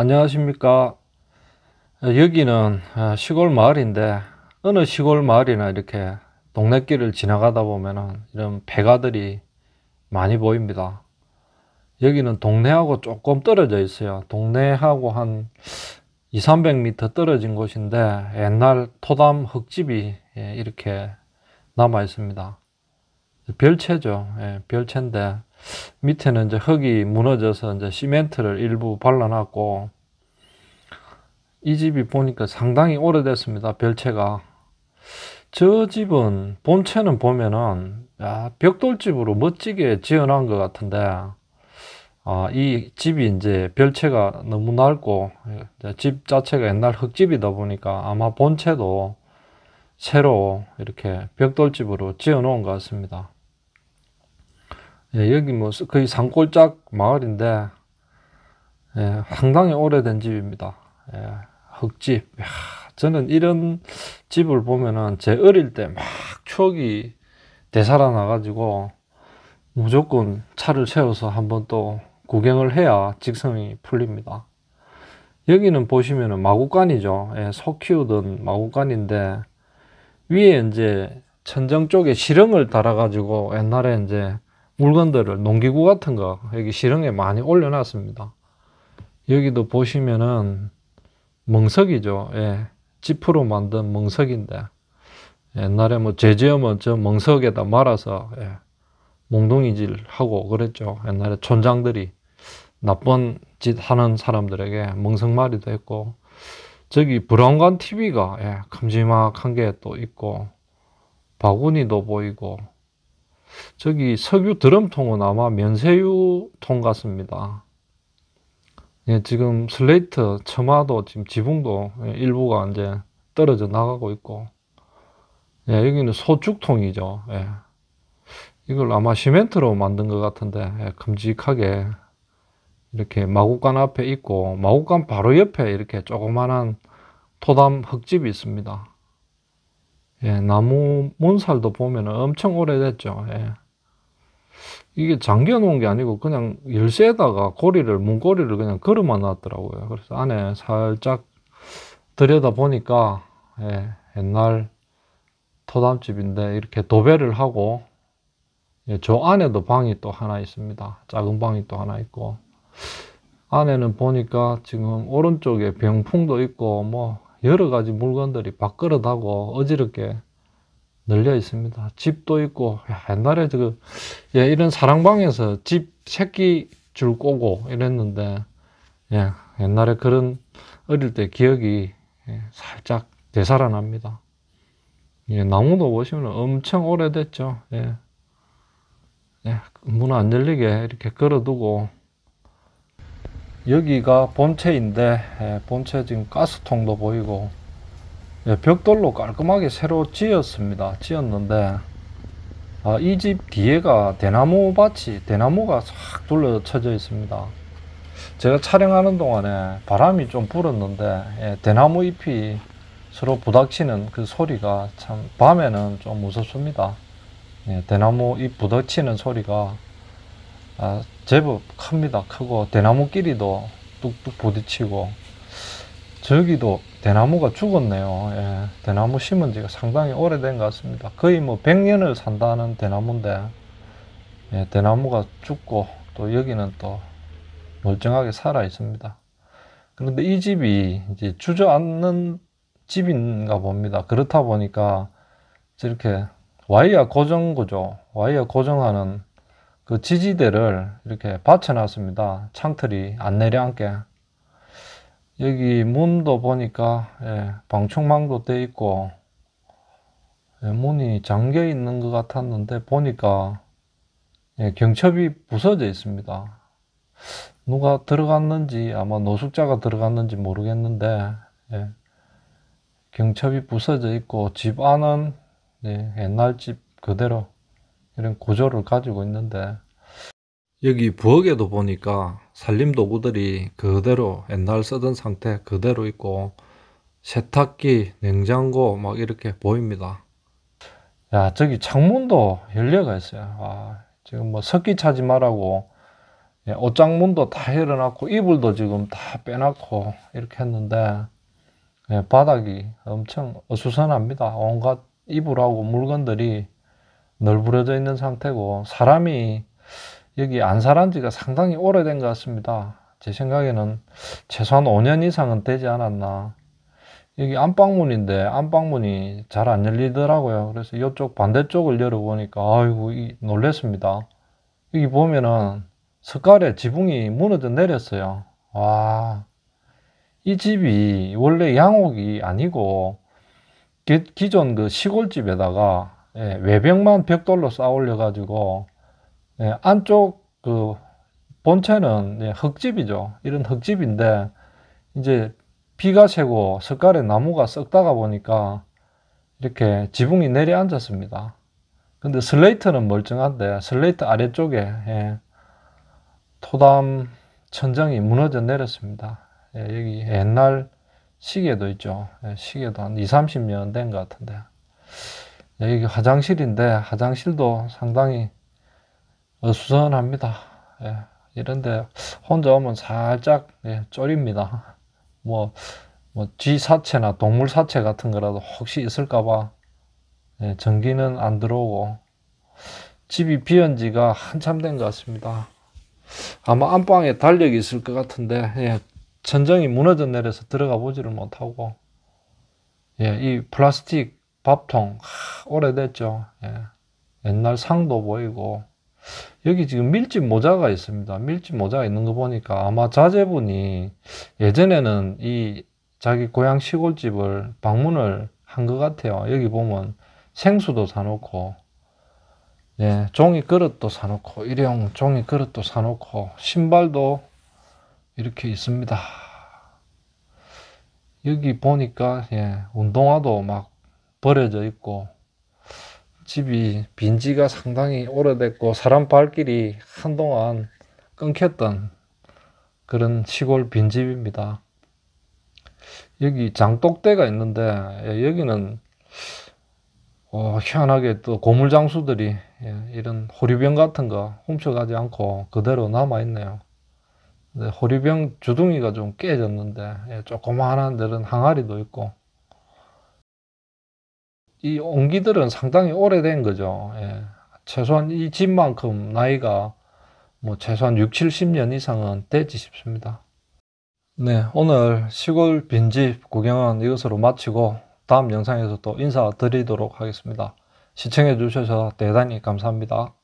안녕하십니까 예, 여기는 아, 시골 마을인데 어느 시골 마을이나 이렇게 동네길을 지나가다 보면은 이런 배가들이 많이 보입니다 여기는 동네하고 조금 떨어져 있어요 동네하고 한 2, 300m 떨어진 곳인데 옛날 토담 흙집이 예, 이렇게 남아 있습니다 별채죠. 예, 별채인데 밑에는 이제 흙이 무너져서 이제 시멘트를 일부 발라놨고 이 집이 보니까 상당히 오래됐습니다. 별채가 저 집은 본체는 보면은 야, 벽돌집으로 멋지게 지어놓은 것 같은데 아, 이 집이 이제 별채가 너무 낡고 예, 집 자체가 옛날 흙집이다 보니까 아마 본체도 새로 이렇게 벽돌집으로 지어 놓은 것 같습니다. 예, 여기 뭐 거의 산골짝 마을인데 예, 상당히 오래된 집입니다. 예, 흙집. 야, 저는 이런 집을 보면은 제 어릴 때 막 추억이 되살아나가지고 무조건 차를 세워서 한번 또 구경을 해야 직성이 풀립니다. 여기는 보시면은 마구간이죠. 예, 소 키우던 마구간인데 위에 이제 천정 쪽에 실흥을 달아가지고 옛날에 이제 물건들을 농기구 같은 거 여기 실흥에 많이 올려놨습니다. 여기도 보시면은 멍석이죠. 예. 지프로 만든 멍석인데 옛날에 뭐 제지엄은 저 멍석에다 말아서 예. 몽둥이질 하고 그랬죠. 옛날에 촌장들이 나쁜 짓 하는 사람들에게 멍석말이도 했고 저기 브라운관 TV가 예, 큼지막한 게 또 있고 바구니도 보이고 저기 석유 드럼통은 아마 면세유통 같습니다. 예, 지금 슬레이트, 처마도 지금 지붕도 예, 일부가 이제 떨어져 나가고 있고, 예, 여기는 소축통이죠. 예. 이걸 아마 시멘트로 만든 것 같은데, 예, 큼직하게 이렇게 마구간 앞에 있고, 마구간 바로 옆에 이렇게 조그만한 토담 흙집이 있습니다. 예, 나무 몬살도 보면 엄청 오래됐죠. 예. 이게 잠겨 놓은 게 아니고 그냥 열쇠에다가 고리를 문고리를 그냥 걸어만 놨더라고요. 그래서 안에 살짝 들여다 보니까 예, 옛날 토담집인데 이렇게 도배를 하고 예, 저 안에도 방이 또 하나 있습니다. 작은 방이 또 하나 있고 안에는 보니까 지금 오른쪽에 병풍도 있고 뭐 여러 가지 물건들이 밥그릇하고 어지럽게 늘려 있습니다. 집도 있고 옛날에 그 예, 이런 사랑방에서 집 새끼 줄 꼬고 이랬는데 예, 옛날에 그런 어릴 때 기억이 예, 살짝 되살아납니다. 예, 나무도 보시면 엄청 오래됐죠. 예. 예, 문안 열리게 이렇게 걸어두고 여기가 본체인데 예, 본체 지금 가스통도 보이고 예, 벽돌로 깔끔하게 새로 지었습니다 지었는데 아, 이집 뒤에가 대나무 밭이 대나무가 싹 둘러쳐져 있습니다 제가 촬영하는 동안에 바람이 좀 불었는데 예, 대나무 잎이 서로 부닥치는 그 소리가 참 밤에는 좀 무섭습니다 예, 대나무 잎 부닥치는 소리가 아, 제법 큽니다. 크고 대나무끼리도 뚝뚝 부딪히고 저기도 대나무가 죽었네요. 예, 대나무 심은 지가 상당히 오래된 것 같습니다. 거의 뭐 100년을 산다는 대나무인데 예, 대나무가 죽고 또 여기는 또 멀쩡하게 살아 있습니다. 그런데 이 집이 이제 주저앉는 집인가 봅니다. 그렇다 보니까 이렇게 와이어 고정 구조, 와이어 고정하는 그 지지대를 이렇게 받쳐놨습니다. 창틀이 안 내려앉게. 여기 문도 보니까 예, 방충망도 돼 있고 예, 문이 잠겨 있는 것 같았는데 보니까 예, 경첩이 부서져 있습니다. 누가 들어갔는지 아마 노숙자가 들어갔는지 모르겠는데 예, 경첩이 부서져 있고 집 안은 예, 옛날 집 그대로 이런 구조를 가지고 있는데 여기 부엌에도 보니까 살림 도구들이 그대로 옛날 쓰던 상태 그대로 있고 세탁기, 냉장고 막 이렇게 보입니다. 야 저기 창문도 열려가 있어요. 와, 지금 뭐 석기 차지 말라고 예, 옷장문도 다 열어놨고 이불도 지금 다 빼놨고 이렇게 했는데 예, 바닥이 엄청 어수선합니다. 온갖 이불하고 물건들이 널브러져 있는 상태고 사람이 여기 안 살한 지가 상당히 오래된 것 같습니다. 제 생각에는 최소한 5년 이상은 되지 않았나. 여기 안방문인데 안방문이 잘 안 열리더라고요. 그래서 이쪽 반대쪽을 열어보니까 아이고 이, 놀랬습니다. 여기 보면은 석가래 지붕이 무너져 내렸어요. 와, 이 집이 원래 양옥이 아니고 기존 그 시골집에다가 예, 외벽만 벽돌로 쌓아올려 가지고 예, 안쪽 그 본체는 예, 흙집이죠. 이런 흙집인데 이제 비가 새고 석가래 나무가 썩다가 보니까 이렇게 지붕이 내려앉았습니다. 근데 슬레이트는 멀쩡한데 슬레이트 아래쪽에 예, 토담 천장이 무너져 내렸습니다. 예, 여기 옛날 시계도 있죠. 예, 시계도 한 2, 30년 된 것 같은데. 여기 화장실인데 화장실도 상당히 어수선합니다. 예, 이런데 혼자 오면 살짝 예, 쫄입니다. 뭐, 뭐 쥐사체나 동물 사체 같은 거라도 혹시 있을까봐 예, 전기는 안 들어오고 집이 비운 지가 한참 된 것 같습니다. 아마 안방에 달력이 있을 것 같은데 예, 천정이 무너져 내려서 들어가 보지를 못하고 예, 이 플라스틱 밥통 하, 오래됐죠. 예. 옛날 상도 보이고 여기 지금 밀짚 모자가 있습니다. 밀짚 모자가 있는 거 보니까 아마 자제분이 예전에는 이 자기 고향 시골집을 방문을 한 것 같아요. 여기 보면 생수도 사놓고 예, 종이 그릇도 사놓고 일회용 종이 그릇도 사놓고 신발도 이렇게 있습니다. 여기 보니까 예, 운동화도 막 버려져 있고 집이 빈지가 상당히 오래됐고 사람 발길이 한동안 끊겼던 그런 시골 빈집입니다. 여기 장독대가 있는데 예, 여기는 어, 희한하게 또 고물장수들이 예, 이런 호리병 같은 거 훔쳐가지 않고 그대로 남아있네요. 호리병 주둥이가 좀 깨졌는데 예, 조그마한 데는 항아리도 있고 이 온기들은 상당히 오래된 거죠. 예. 최소한 이 집만큼 나이가 뭐 최소한 6, 70년 이상은 되지 싶습니다. 네, 오늘 시골 빈집 구경은 이것으로 마치고 다음 영상에서 또 인사드리도록 하겠습니다. 시청해 주셔서 대단히 감사합니다.